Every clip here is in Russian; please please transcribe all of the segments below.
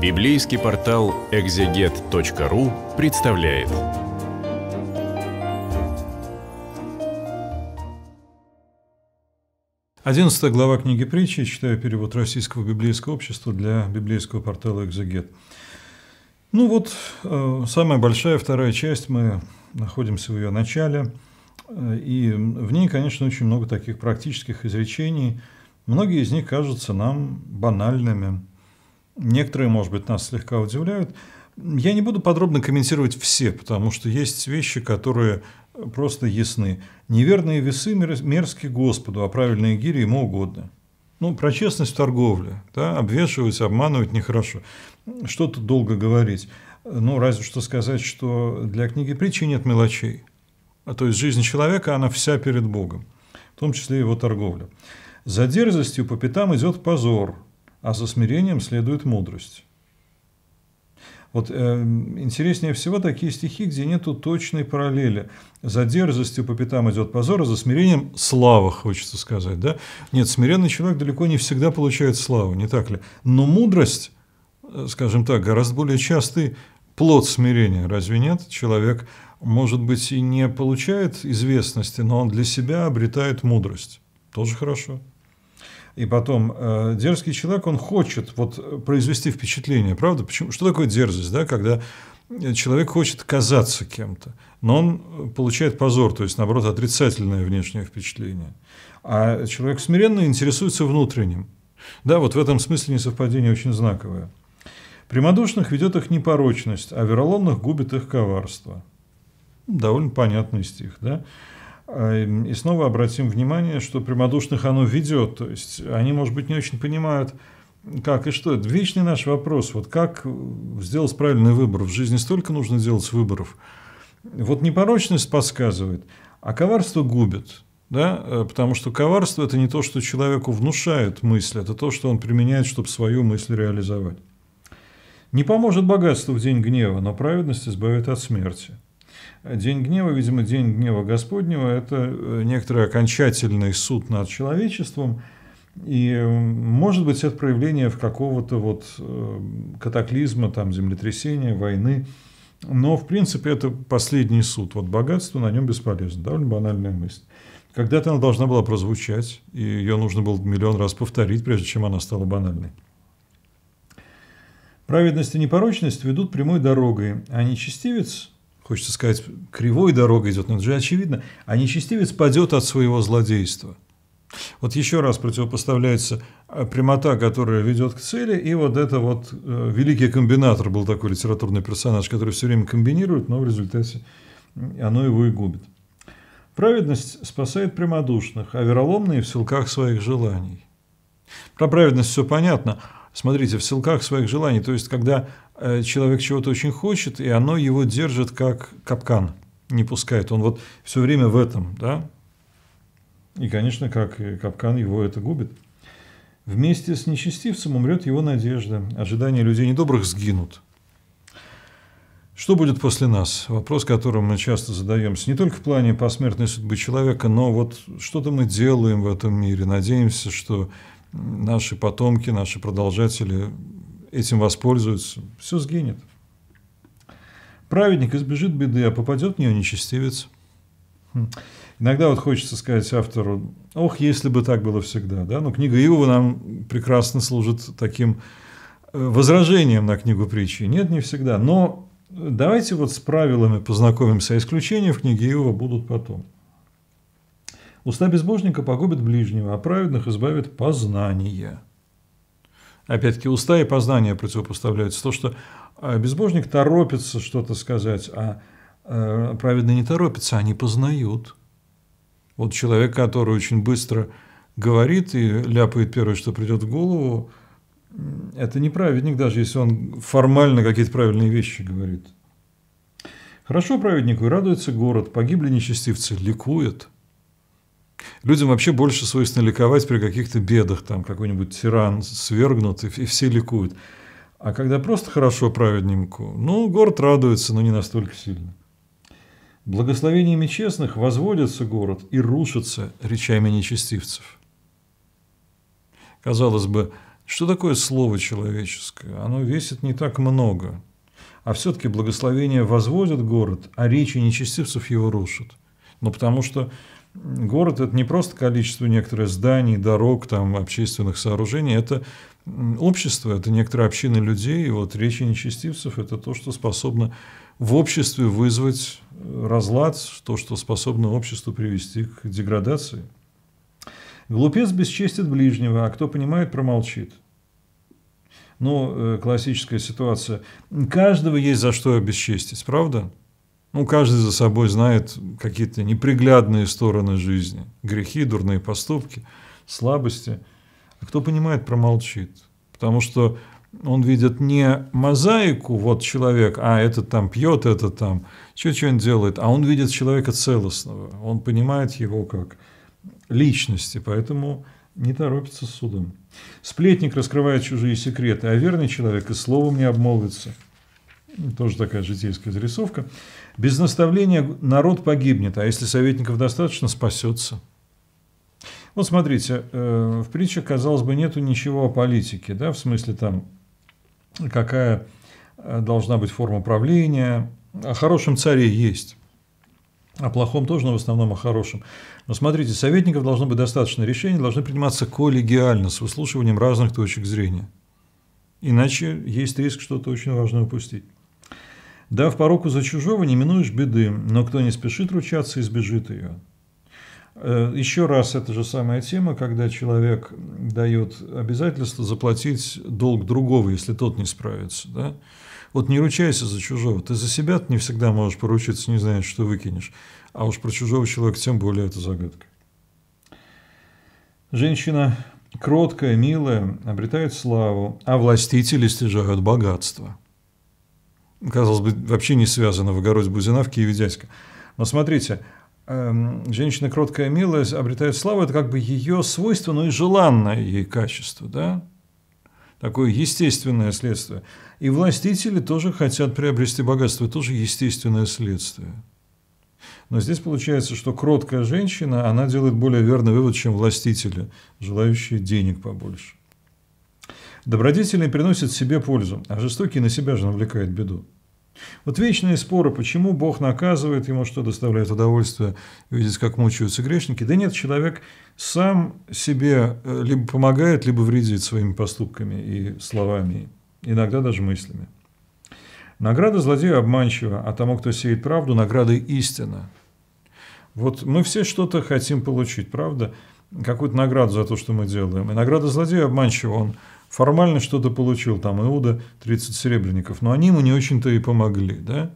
Библейский портал экзегет.ру представляет. Одиннадцатая глава книги притчи, читаю перевод Российского библейского общества для библейского портала «Экзегет». Ну вот, э, самая большая, вторая часть, мы находимся в ее начале, э, и в ней, конечно, очень много таких практических изречений. Многие из них кажутся нам банальными, Некоторые, может быть, нас слегка удивляют. Я не буду подробно комментировать все, потому что есть вещи, которые просто ясны. Неверные весы мерзки Господу, а правильные гири ему угодно. Ну, про честность в торговле. Да? Обвешивать, обманывать нехорошо. Что-то долго говорить. Ну, разве что сказать, что для книги притчи нет мелочей. А то есть жизнь человека, она вся перед Богом, в том числе его торговля. За дерзостью по пятам идет позор, а за смирением следует мудрость. Вот э, интереснее всего такие стихи, где нету точной параллели. За дерзостью по пятам идет позор, а за смирением слава, хочется сказать. Да? Нет, смиренный человек далеко не всегда получает славу, не так ли? Но мудрость, э, скажем так, гораздо более частый плод смирения. Разве нет? Человек, может быть, и не получает известности, но он для себя обретает мудрость. Тоже хорошо. И потом, э, дерзкий человек, он хочет вот э, произвести впечатление, правда? Почему? Что такое дерзость, да, когда э, человек хочет казаться кем-то, но он э, получает позор, то есть, наоборот, отрицательное внешнее впечатление. А человек смиренно интересуется внутренним. Да, вот в этом смысле несовпадение очень знаковое. Прямодушных ведет их непорочность, а вероломных губит их коварство. Довольно понятный стих, да? А, эм, и снова обратим внимание, что прямодушных оно ведет. То есть они, может быть, не очень понимают, как и что. Это вечный наш вопрос. Вот как сделать правильный выбор? В жизни столько нужно делать выборов. Вот непорочность подсказывает, а коварство губит. Да? Э, потому что коварство – это не то, что человеку внушает мысль, это то, что он применяет, чтобы свою мысль реализовать. Не поможет богатство в день гнева, но праведность избавит от смерти. День гнева, видимо, день гнева Господнего – это э, некоторый окончательный суд над человечеством, и, может быть, это проявление в какого-то вот э, катаклизма, там, землетрясения, войны. Но, в принципе, это последний суд. Вот богатство на нем бесполезно. Довольно банальная мысль. Когда-то она должна была прозвучать, и ее нужно было миллион раз повторить, прежде чем она стала банальной. Праведность и непорочность ведут прямой дорогой, а нечестивец хочется сказать, кривой дорогой идет, но это же очевидно, а нечестивец падет от своего злодейства. Вот еще раз противопоставляется э, прямота, которая ведет к цели, и вот это вот э, великий комбинатор был такой литературный персонаж, который все время комбинирует, но в результате оно его и губит. Праведность спасает прямодушных, а вероломные в силках своих желаний. Про праведность все понятно – смотрите, в ссылках своих желаний, то есть когда э, человек чего-то очень хочет, и оно его держит как капкан, не пускает. Он вот все время в этом, да? И, конечно, как э, капкан его это губит. Вместе с нечестивцем умрет его надежда. Ожидания людей недобрых сгинут. Что будет после нас? Вопрос, которым мы часто задаемся. Не только в плане посмертной судьбы человека, но вот что-то мы делаем в этом мире. Надеемся, что наши потомки, наши продолжатели этим воспользуются, все сгинет. Праведник избежит беды, а попадет в нее нечестивец. Хм. Иногда вот хочется сказать автору, ох, если бы так было всегда. Да? Но ну, книга Иова нам прекрасно служит таким э, возражением на книгу притчи. Нет, не всегда. Но давайте вот с правилами познакомимся, а исключения в книге Иова будут потом. Уста безбожника погубят ближнего, а праведных избавит познание. Опять-таки, уста и познание противопоставляются. То, что а, безбожник торопится что-то сказать, а, а праведные не торопятся, они познают. Вот человек, который очень быстро говорит и ляпает первое, что придет в голову, это не праведник, даже если он формально какие-то правильные вещи говорит. Хорошо праведнику и радуется город, погибли нечестивцы, ликует – людям вообще больше свойственно ликовать при каких-то бедах, там какой-нибудь тиран свергнут, и, и все ликуют. А когда просто хорошо праведнику, ну, город радуется, но не настолько сильно. Благословениями честных возводится город и рушится речами нечестивцев. Казалось бы, что такое слово человеческое? Оно весит не так много. А все-таки благословение возводит город, а речи нечестивцев его рушат. Но ну, потому что город – это не просто количество некоторых зданий, дорог, там, общественных сооружений, это общество, это некоторые общины людей, и вот речи нечестивцев – это то, что способно в обществе вызвать э, разлад, то, что способно обществу привести к деградации. Глупец бесчестит ближнего, а кто понимает, промолчит. Ну, э, классическая ситуация. Каждого есть за что обесчестить, правда? Ну, каждый за собой знает какие-то неприглядные стороны жизни, грехи, дурные поступки, слабости. А кто понимает, промолчит. Потому что он видит не мозаику, вот человек, а этот там пьет, это там, что что он делает, а он видит человека целостного, он понимает его как личности, поэтому не торопится с судом. Сплетник раскрывает чужие секреты, а верный человек и словом не обмолвится – тоже такая житейская зарисовка. Без наставления народ погибнет, а если советников достаточно, спасется. Вот смотрите, э, в притче, казалось бы, нету ничего о политике, да, в смысле там, какая э, должна быть форма правления. О хорошем царе есть. О плохом тоже, но в основном о хорошем. Но смотрите, советников должно быть достаточно решений, должны приниматься коллегиально, с выслушиванием разных точек зрения. Иначе есть риск что-то очень важное упустить. Дав пороку за чужого, не минуешь беды, но кто не спешит ручаться, избежит ее. Э, Еще раз, это же самая тема, когда человек дает обязательство заплатить долг другого, если тот не справится. Да? Вот не ручайся за чужого. Ты за себя не всегда можешь поручиться, не знаешь, что выкинешь. А уж про чужого человека тем более это загадка. Женщина кроткая, милая, обретает славу, а властители стяжают богатство казалось бы, вообще не связано в огороде Бузина и Киеве Но смотрите, эм, женщина кроткая и милая обретает славу, это как бы ее свойство, но и желанное ей качество, да? Такое естественное следствие. И властители тоже хотят приобрести богатство, это тоже естественное следствие. Но здесь получается, что кроткая женщина, она делает более верный вывод, чем властители, желающие денег побольше. Добродетельный приносит себе пользу, а жестокий на себя же навлекает беду. Вот вечные споры, почему Бог наказывает ему, что доставляет удовольствие видеть, как мучаются грешники. Да нет, человек сам себе э, либо помогает, либо вредит своими поступками и словами, иногда даже мыслями. Награда злодея обманчива, а тому, кто сеет правду, награда истина. Вот мы все что-то хотим получить, правда? Какую-то награду за то, что мы делаем. И награда злодея обманчива, он Формально что-то получил там Иуда 30 серебряников, но они ему не очень-то и помогли. Да?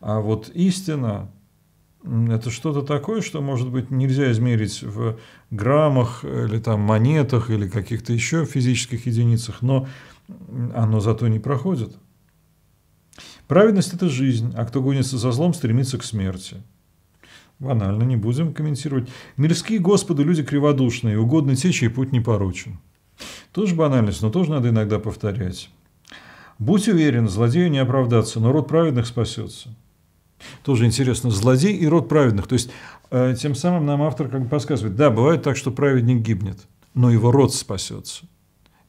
А вот истина – это что-то такое, что, может быть, нельзя измерить в граммах или там монетах или каких-то еще физических единицах, но оно зато не проходит. Праведность – это жизнь, а кто гонится за злом, стремится к смерти. Банально, не будем комментировать. Мирские господы – люди криводушные, угодны те, чей путь непорочен. Тоже банальность, но тоже надо иногда повторять. Будь уверен, злодею не оправдаться, но род праведных спасется. Тоже интересно, злодей и род праведных. То есть, э, тем самым нам автор как бы подсказывает, да, бывает так, что праведник гибнет, но его род спасется.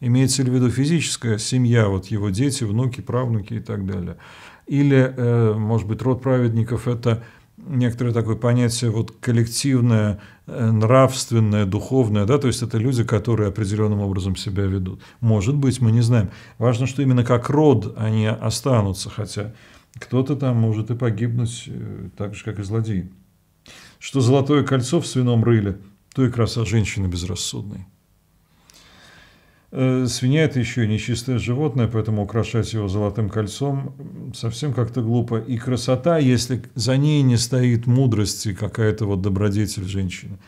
Имеется ли в виду физическая семья, вот его дети, внуки, правнуки и так далее. Или, э, может быть, род праведников – это некоторое такое понятие вот коллективное, Э, нравственное, духовное, да, то есть это люди, которые определенным образом себя ведут. Может быть, мы не знаем. Важно, что именно как род они останутся, хотя кто-то там может и погибнуть э, так же, как и Злодей. Что золотое кольцо в свином рыле, то и краса женщины безрассудной. Э, свинья – это еще и нечистое животное, поэтому украшать его золотым кольцом совсем как-то глупо. И красота, если за ней не стоит мудрость и какая-то вот добродетель женщины.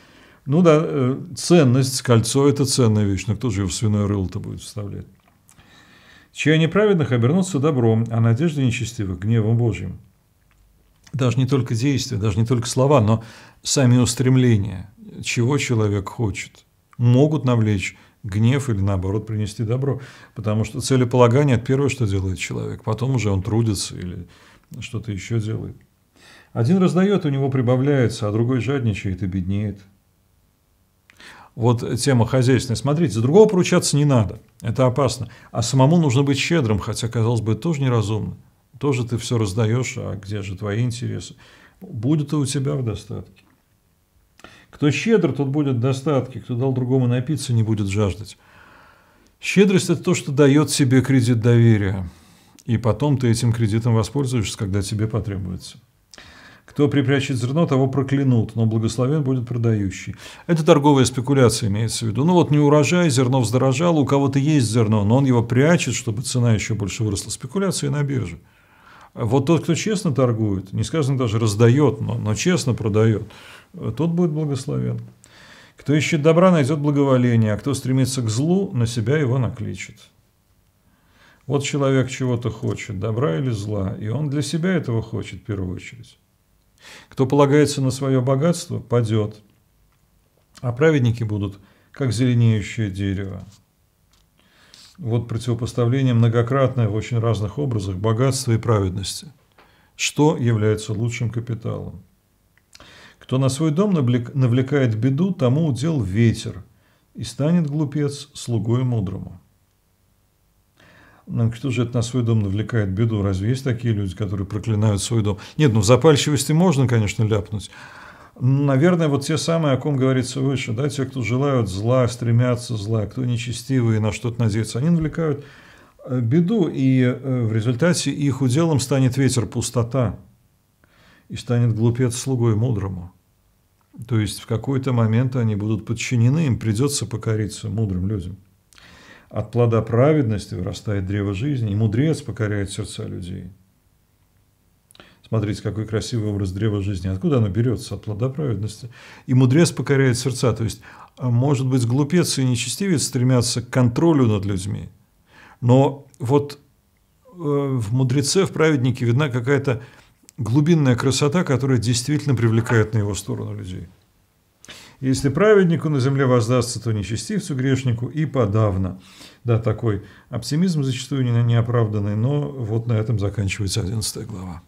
Ну да, э, ценность, кольцо – это ценная вещь, но кто же его в свиное рыло-то будет вставлять? Чья неправедных обернутся добром, а надежда нечестивых – гневом Божьим. Даже не только действия, даже не только слова, но сами устремления, чего человек хочет, могут навлечь гнев или наоборот принести добро. Потому что целеполагание – это первое, что делает человек. Потом уже он трудится или что-то еще делает. Один раздает, у него прибавляется, а другой жадничает и беднеет. Вот тема хозяйственная. Смотрите, за другого поручаться не надо. Это опасно. А самому нужно быть щедрым, хотя, казалось бы, это тоже неразумно. Тоже ты все раздаешь, а где же твои интересы? Будет и у тебя в достатке. Кто щедр, тот будет в достатке, кто дал другому напиться, не будет жаждать. Щедрость – это то, что дает себе кредит доверия. И потом ты этим кредитом воспользуешься, когда тебе потребуется. Кто припрячет зерно, того проклянут, но благословен будет продающий. Это торговая спекуляция имеется в виду. Ну вот не урожай, зерно вздорожало, у кого-то есть зерно, но он его прячет, чтобы цена еще больше выросла. Спекуляция на бирже. Вот тот, кто честно торгует, не сказано даже раздает, но, но честно продает, тот будет благословен. Кто ищет добра, найдет благоволение, а кто стремится к злу, на себя его накличет. Вот человек чего-то хочет, добра или зла, и он для себя этого хочет в первую очередь. Кто полагается на свое богатство, падет, а праведники будут, как зеленеющее дерево, вот противопоставление многократное в очень разных образах богатства и праведности. Что является лучшим капиталом? Кто на свой дом навлекает беду, тому удел ветер, и станет глупец слугой мудрому. Но ну, кто же это на свой дом навлекает беду? Разве есть такие люди, которые проклинают свой дом? Нет, ну в запальчивости можно, конечно, ляпнуть. Ну, наверное, вот те самые, о ком говорится выше, да, те, кто желают зла, стремятся зла, кто нечестивые, на что-то надеются, они навлекают э, беду, и э, в результате их уделом станет ветер пустота, и станет глупец слугой мудрому. То есть в какой-то момент они будут подчинены, им придется покориться мудрым людям. От плода праведности вырастает древо жизни, и мудрец покоряет сердца людей – Смотрите, какой красивый образ древа жизни. Откуда оно берется? От плода праведности. И мудрец покоряет сердца. То есть, а, может быть, глупец и нечестивец стремятся к контролю над людьми. Но вот э, в мудреце, в праведнике видна какая-то глубинная красота, которая действительно привлекает на его сторону людей. Если праведнику на земле воздастся, то нечестивцу, грешнику и подавно. Да, такой оптимизм зачастую неоправданный, но вот на этом заканчивается 11 глава.